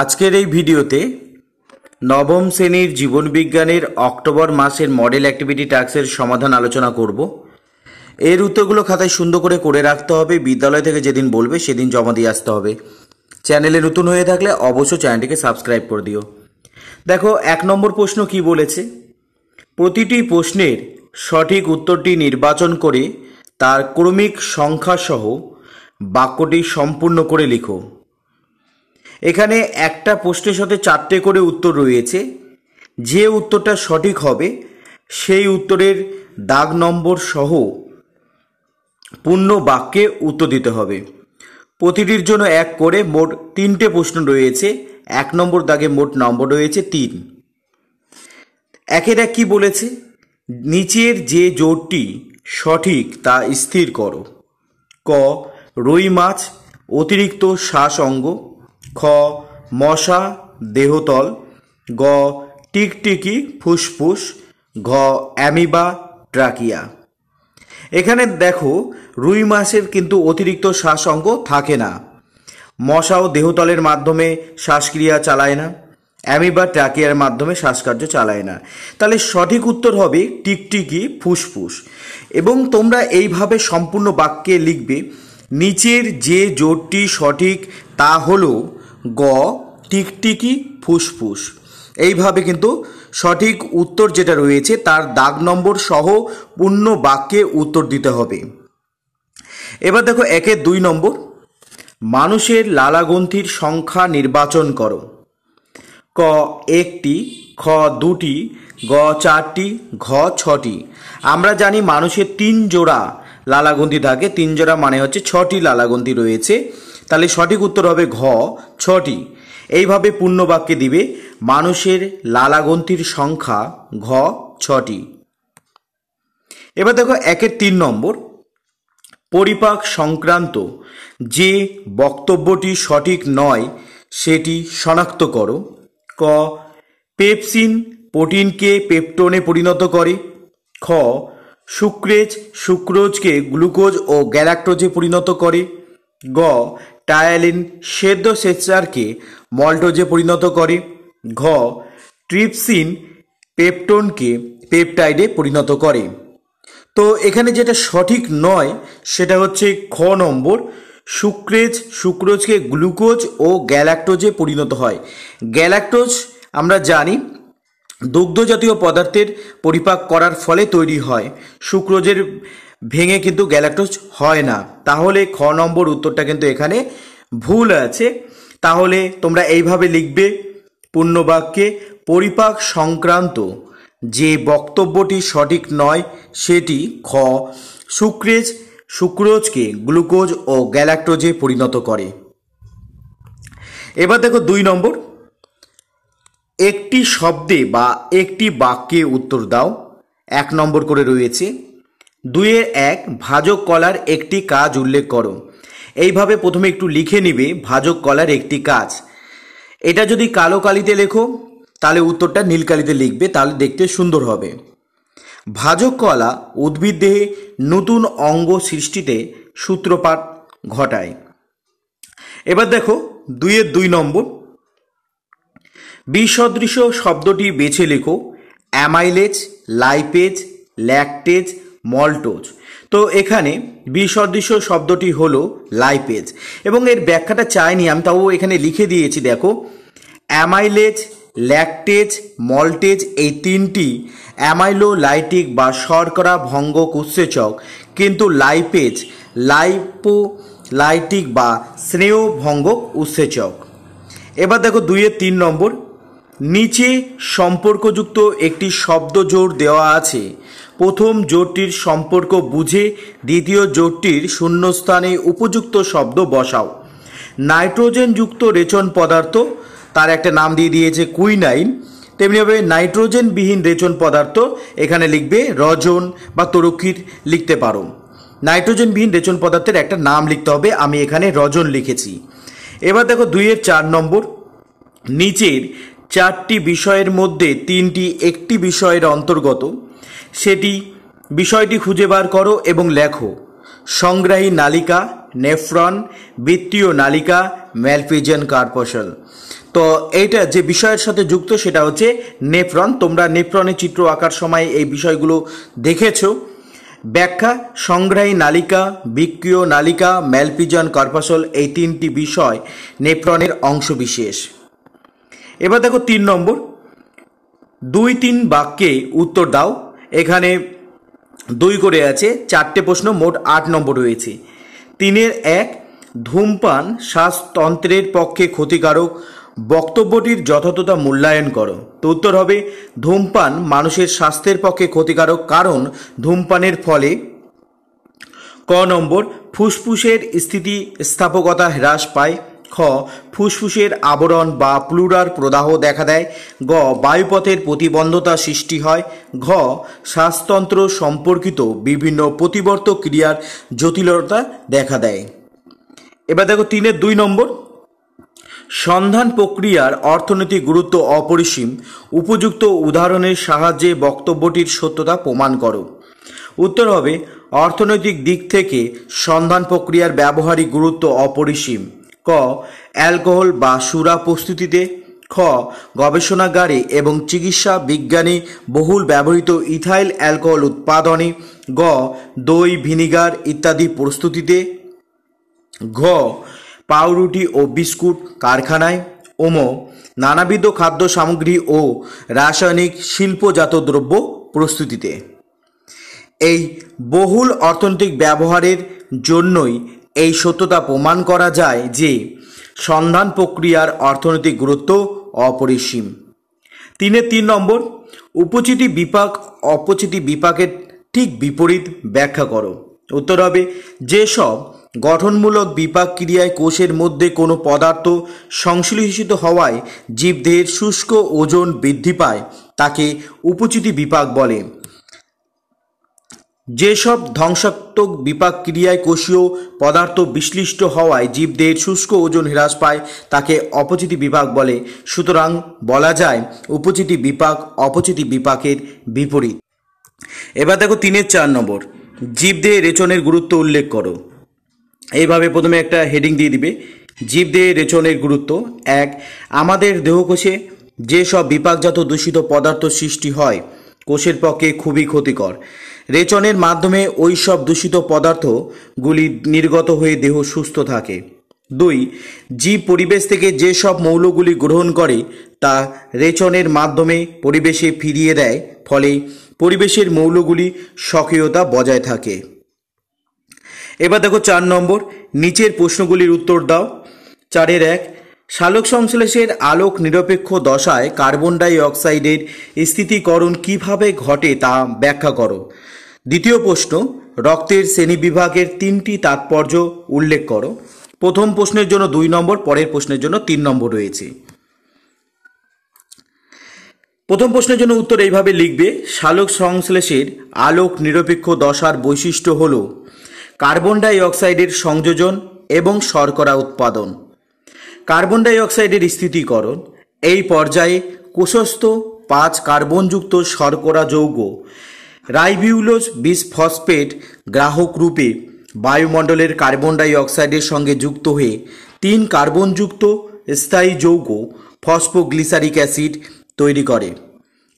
আজকের এই ভিডিওতে নবম শ্রেণীর জীবনবিজ্ঞানের অক্টোবর মাসের মডেল অ্যাক্টিভিটি টাস্কের সমাধান আলোচনা করব এর উত্তরগুলো খাতায় সুন্দর করে করে রাখতে হবে বিদ্যালয় থেকে যেদিন বলবে সেদিন জমা দিয়ে আসতে হবে চ্যানেলে নতুন হয়ে থাকলে অবশ্যই চ্যানেলটিকে সাবস্ক্রাইব করে দিও দেখো এক নম্বর প্রশ্ন কি বলেছে প্রতিটি প্রশ্নের সঠিক উত্তরটি নির্বাচন করে তার ক্রমিক সংখ্যাসহ বাক্যটি সম্পূর্ণ করে লিখো এখানে একটা প্রশ্নের সাথে চারটে করে উত্তর রয়েছে যে উত্তরটা সঠিক হবে সেই উত্তরের দাগ নম্বর সহ পূর্ণ বাক্যে উত্তর দিতে হবে প্রতিটির জন্য এক করে মোট তিনটে প্রশ্ন রয়েছে এক নম্বর দাগে মোট নম্বর রয়েছে তিন একের এক কী বলেছে নিচের যে জোরটি সঠিক তা স্থির করো ক রুই মাছ অতিরিক্ত শ্বাস অঙ্গ খ মশা দেহতল গ টিকটিকি ফুসফুস ঘ অ্যামিবা ট্রাকিয়া এখানে দেখো রুই মাছের কিন্তু অতিরিক্ত শ্বাস অঙ্গ থাকে না মশা ও দেহতলের মাধ্যমে শ্বাসক্রিয়া চালায় না অ্যামিবা ট্রাকিয়ার মাধ্যমে শ্বাসকার্য চালায় না তাহলে সঠিক উত্তর হবে টিকটিকি ফুসফুস এবং তোমরা এইভাবে সম্পূর্ণ বাক্যে লিখবে নিচের যে জোরটি সঠিক তা হলো গ টিকটিকি ফুসফুস এইভাবে কিন্তু সঠিক উত্তর যেটা রয়েছে তার দাগ নম্বর সহ পূর্ণ বাক্যে উত্তর দিতে হবে এবার দেখো একে দুই নম্বর মানুষের লালাগ্রন্থির সংখ্যা নির্বাচন করো ক একটি খ দুটি গ চারটি ঘ ছটি আমরা জানি মানুষের তিন জোড়া লালাগ্রন্থি থাকে তিন জোড়া মানে হচ্ছে ছটি লালাগ্রন্থি রয়েছে তাহলে সঠিক উত্তর হবে ঘ ছটি এইভাবে পূর্ণবাক্যে দিবে মানুষের লালাগন্তির সংখ্যা ঘ ছটি এবার দেখো একের তিন নম্বর পরিপাক সংক্রান্ত যে বক্তব্যটি সঠিক নয় সেটি শনাক্ত করো ক পেপসিন প্রোটিনকে পেপটনে পরিণত করে খ সুক্রেজ সুক্রোজকে গ্লুকোজ ও গ্যালাক্টোজে পরিণত করে গ টায়ালিন সেদ্ধ সেচারকে মল্টোজে পরিণত করে ঘ ট্রিপসিন পেপটোনকে পেপটাইডে পরিণত করে তো এখানে যেটা সঠিক নয় সেটা হচ্ছে খ নম্বর সুক্রেজ সুক্রোজকে গ্লুকোজ ও গ্যালাক্টোজে পরিণত হয় গ্যালাক্টোজ আমরা জানি দুগ্ধজাতীয় পদার্থের পরিপাক করার ফলে তৈরি হয় সুক্রোজের ভেঙে কিন্তু গ্যালাক্টোজ হয় না তাহলে খ নম্বর উত্তরটা কিন্তু এখানে ভুল আছে তাহলে তোমরা এইভাবে লিখবে পূর্ণবাক্যে পরিপাক সংক্রান্ত যে বক্তব্যটি সঠিক নয় সেটি খ সুক্রেজ সুক্রোজকে গ্লুকোজ ও গ্যালাক্টোজে পরিণত করে এবার দেখো দুই নম্বর একটি শব্দে বা একটি বাক্যে উত্তর দাও এক নম্বর করে রয়েছে দুইয়ের এক ভাজক কলার একটি কাজ উল্লেখ করো এইভাবে প্রথমে একটু লিখে নিবে ভাজক কলার একটি কাজ এটা যদি কালো কালিতে লেখো তাহলে উত্তরটা নীল কালিতে লিখবে তাহলে দেখতে সুন্দর হবে ভাজক কলা উদ্ভিদ দেহে নতুন অঙ্গ সৃষ্টিতে সূত্রপাত ঘটায় এবার দেখো দুইয়ের দুই নম্বর বিসদৃশ শব্দটি বেছে লেখো অ্যামাইলেজ লাইপেজ ল্যাকটেজ মল্টোজ তো এখানে বিসদৃশ্য শব্দটি হলো লাইপেজ এবং এর ব্যাখ্যাটা চাইনি আমি তাও এখানে লিখে দিয়েছি দেখো অ্যামাইলেজ ল্যাকটেজ মল্টেজ এই তিনটি অ্যামাইলো লাইটিক বা শর্করা ভঙ্গ উৎসেচক কিন্তু লাইপেজ লাইপো লাইটিক বা স্নেহ ভঙ্গ উৎসেচক এবার দেখো দুইয়ের তিন নম্বর নিচে সম্পর্কযুক্ত একটি শব্দ জোর দেওয়া আছে প্রথম জোটটির সম্পর্ক বুঝে দ্বিতীয় জোটটির শূন্যস্থানে উপযুক্ত শব্দ বসাও নাইট্রোজেনযুক্ত রেচন পদার্থ তার একটা নাম দিয়ে দিয়েছে কুইনাইন তেমনিভাবে নাইট্রোজেনবিহীন রেচন পদার্থ এখানে লিখবে রজন বা তরক্ষীর লিখতে পারো নাইট্রোজেনবিহীন রেচন পদার্থের একটা নাম লিখতে হবে আমি এখানে রজন লিখেছি এবার দেখো দুইয়ের চার নম্বর নিচের চারটি বিষয়ের মধ্যে তিনটি একটি বিষয়ের অন্তর্গত সেটি বিষয়টি খুঁজে বার করো এবং লেখো সংগ্রাহী নালিকা নেফ্রন বৃত্তীয় নালিকা ম্যালপিজিয়ান কার্পসল তো এইটা যে বিষয়ের সাথে যুক্ত সেটা হচ্ছে নেফ্রন তোমরা নেফ্রনের চিত্র আঁকার সময় এই বিষয়গুলো দেখেছো ব্যাখ্যা সংগ্রাহী নালিকা বিক্রিয় নালিকা ম্যালপিজন কর্পাসল এই তিনটি বিষয় নেপ্রনের বিশেষ এবার দেখো তিন নম্বর দুই তিন বাক্যে উত্তর দাও এখানে দুই করে আছে চারটে প্রশ্ন মোট আট নম্বর রয়েছে তিনের এক ধূমপান শ্বাসতন্ত্রের পক্ষে ক্ষতিকারক বক্তব্যটির যথাযথতা মূল্যায়ন করো তো উত্তর হবে ধূমপান মানুষের স্বাস্থ্যের পক্ষে ক্ষতিকারক কারণ ধূমপানের ফলে ক নম্বর ফুসফুসের স্থিতি স্থাপকতা হ্রাস পায় খ ফুসফুসের আবরণ বা প্লুরার প্রদাহ দেখা দেয় গ বায়ুপথের প্রতিবন্ধতা সৃষ্টি হয় ঘ শ্বাসতন্ত্র সম্পর্কিত বিভিন্ন প্রতিবর্ত ক্রিয়ার জটিলতা দেখা দেয় এবার দেখো তিনের দুই নম্বর সন্ধান প্রক্রিয়ার অর্থনৈতিক গুরুত্ব অপরিসীম উপযুক্ত উদাহরণের সাহায্যে বক্তব্যটির সত্যতা প্রমাণ করো উত্তর হবে অর্থনৈতিক দিক থেকে সন্ধান প্রক্রিয়ার ব্যবহারিক গুরুত্ব অপরিসীম ক অ্যালকোহল বা সুরা প্রস্তুতিতে খ গবেষণাগারে এবং চিকিৎসা বিজ্ঞানে বহুল ব্যবহৃত ইথাইল অ্যালকোহল উৎপাদনে গ দই ভিনিগার ইত্যাদি প্রস্তুতিতে ঘ পাউরুটি ও বিস্কুট কারখানায় ওম নানাবিধ খাদ্য সামগ্রী ও রাসায়নিক শিল্পজাত দ্রব্য প্রস্তুতিতে এই বহুল অর্থনৈতিক ব্যবহারের জন্যই এই সত্যতা প্রমাণ করা যায় যে সন্ধান প্রক্রিয়ার অর্থনৈতিক গুরুত্ব অপরিসীম তিনে তিন নম্বর উপচিতি বিপাক অপচিতি বিপাকের ঠিক বিপরীত ব্যাখ্যা করো উত্তর হবে যেসব গঠনমূলক বিপাক ক্রিয়ায় কোষের মধ্যে কোনো পদার্থ সংশ্লেষিত হওয়ায় জীবদেহের শুষ্ক ওজন বৃদ্ধি পায় তাকে উপচিতি বিপাক বলে যেসব ধ্বংসাত্মক বিপাক ক্রিয়ায় কোষীয় পদার্থ বিশ্লিষ্ট হওয়ায় জীবদের শুষ্ক ওজন হ্রাস পায় তাকে অপচিতি বিপাক বলে সুতরাং বলা যায় উপচিতি বিপাক অপচিতি বিপাকের বিপরীত এবার দেখো তিনের চার নম্বর জীবদের রেচনের গুরুত্ব উল্লেখ করো এইভাবে প্রথমে একটা হেডিং দিয়ে দিবে দেহে রেচনের গুরুত্ব এক আমাদের দেহকোষে যেসব বিপাকজাত দূষিত পদার্থ সৃষ্টি হয় কোষের পক্ষে খুবই ক্ষতিকর রেচনের মাধ্যমে ওই সব দূষিত পদার্থগুলি নির্গত হয়ে দেহ সুস্থ থাকে দুই জীব পরিবেশ থেকে যে সব মৌলগুলি গ্রহণ করে তা রেচনের মাধ্যমে পরিবেশে ফিরিয়ে দেয় ফলে পরিবেশের মৌলগুলি সক্রিয়তা বজায় থাকে এবার দেখো চার নম্বর নিচের প্রশ্নগুলির উত্তর দাও চারের এক সালোক সংশ্লেষের আলোক নিরপেক্ষ দশায় কার্বন ডাই অক্সাইডের স্থিতিকরণ কিভাবে ঘটে তা ব্যাখ্যা করো দ্বিতীয় প্রশ্ন রক্তের শ্রেণী বিভাগের তিনটি তাৎপর্য উল্লেখ করো প্রথম প্রশ্নের জন্য দুই নম্বর পরের প্রশ্নের জন্য তিন নম্বর রয়েছে প্রথম প্রশ্নের জন্য উত্তর এইভাবে লিখবে সালোক সংশ্লেষের আলোক নিরপেক্ষ দশার বৈশিষ্ট্য হল কার্বন ডাই অক্সাইডের সংযোজন এবং শর্করা উৎপাদন কার্বন ডাইঅক্সাইডের স্থিতিকরণ এই পর্যায়ে কোষস্থ পাঁচ কার্বনযুক্ত শর্করা যৌগ রাইবিউলোজ বিস ফসফেট গ্রাহক রূপে বায়ুমণ্ডলের কার্বন ডাইঅক্সাইডের সঙ্গে যুক্ত হয়ে তিন কার্বনযুক্ত স্থায়ী যৌগ ফসফোগ্লিসারিক অ্যাসিড তৈরি করে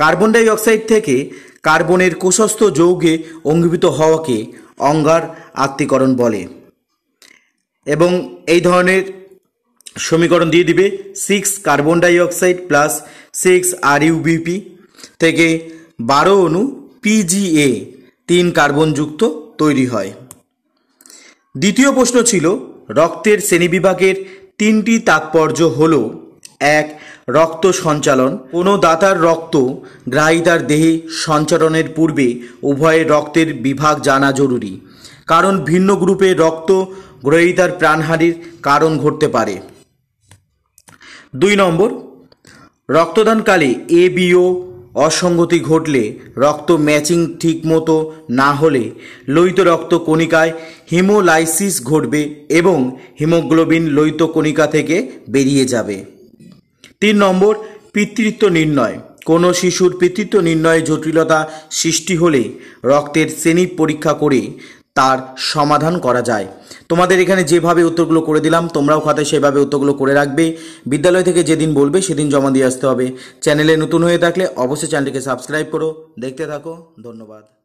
কার্বন ডাইঅক্সাইড থেকে কার্বনের কোষস্থ যৌগে অঙ্গীভূত হওয়াকে অঙ্গার আত্মীকরণ বলে এবং এই ধরনের সমীকরণ দিয়ে দিবে six carbon dioxide plus six R UBP থেকে বারো অণু পিজিএ তিন কার্বনযুক্ত তৈরি হয় দ্বিতীয় প্রশ্ন ছিল রক্তের শ্রেণীবিভাগের তিনটি তাৎপর্য হল এক রক্ত সঞ্চালন কোনো দাতার রক্ত গ্রাহিতার দেহে সঞ্চালনের পূর্বে উভয়ের রক্তের বিভাগ জানা জরুরি কারণ ভিন্ন গ্রুপে রক্ত গ্রহীতার প্রাণহানির কারণ ঘটতে পারে দুই নম্বর রক্তদানকালে এ বিও অসঙ্গতি ঘটলে রক্ত ম্যাচিং ঠিকমতো না হলে লোহিত রক্ত কণিকায় হিমোলাইসিস ঘটবে এবং হিমোগ্লোবিন লোহিত কণিকা থেকে বেরিয়ে যাবে তিন নম্বর পিতৃত্ব নির্ণয় কোনো শিশুর পিতৃত্ব নির্ণয়ে জটিলতা সৃষ্টি হলে রক্তের শ্রেণী পরীক্ষা করে তার সমাধান করা যায় তোমাদের এখানে যেভাবে উত্তরগুলো করে দিলাম তোমরাও খাতায় সেভাবে উত্তরগুলো করে রাখবে বিদ্যালয় থেকে যেদিন বলবে সেদিন জমা দিয়ে আসতে হবে চ্যানেলে নতুন হয়ে থাকলে অবশ্যই চ্যানেলটিকে সাবস্ক্রাইব করো দেখতে থাকো ধন্যবাদ